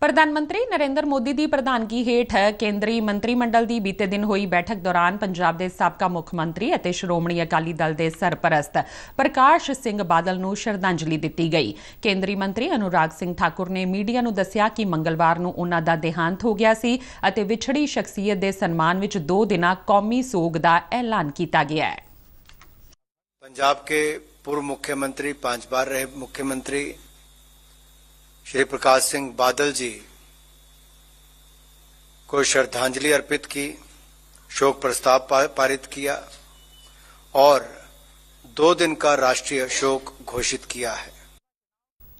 ਪ੍ਰਧਾਨ ਮੰਤਰੀ ਨਰਿੰਦਰ ਮੋਦੀ ਦੀ ਪ੍ਰਧਾਨਗੀ ਹੇਠ ਕੇਂਦਰੀ ਮੰਤਰੀ ਮੰਡਲ ਦੀ ਬੀਤੇ ਦਿਨ ਹੋਈ ਬੈਠਕ ਦੌਰਾਨ ਪੰਜਾਬ ਦੇ ਸਾਬਕਾ ਮੁੱਖ ਮੰਤਰੀ ਅਤੇ ਸ਼੍ਰੋਮਣੀ ਅਕਾਲੀ ਦਲ ਦੇ ਸਰਪ੍ਰਸਤ ਪ੍ਰਕਾਸ਼ ਸਿੰਘ ਬਾਦਲ ਨੂੰ ਸ਼ਰਧਾਂਜਲੀ ਦਿੱਤੀ ਗਈ ਕੇਂਦਰੀ ਮੰਤਰੀ ਅਨੁਰਾਗ ਸਿੰਘ ਠਾਕੁਰ ਨੇ ਮੀਡੀਆ ਨੂੰ ਦੱਸਿਆ ਕਿ ਮੰਗਲਵਾਰ ਨੂੰ ਉਹਨਾਂ ਦਾ ਦੇਹਾਂਤ ਹੋ ਗਿਆ ਸੀ ਅਤੇ ਵਿਛੜੀ ਸ਼ਖਸੀਅਤ ਦੇ ਸਨਮਾਨ ਵਿੱਚ 2 ਦਿਨਾਂ ਕੌਮੀ ਸੋਗ ਦਾ ਐਲਾਨ ਕੀਤਾ ਗਿਆ ਹੈ ਪੰਜਾਬ ਕੇ ਮੰਤਰੀ ਪੰਜ ਵਾਰ ਰਹੇ ਮੁੱਖ ਮੰਤਰੀ श्री प्रकाश सिंह बादल जी को श्रद्धांजलि अर्पित की शोक प्रस्ताव पारित किया और दो दिन का राष्ट्रीय शोक घोषित किया है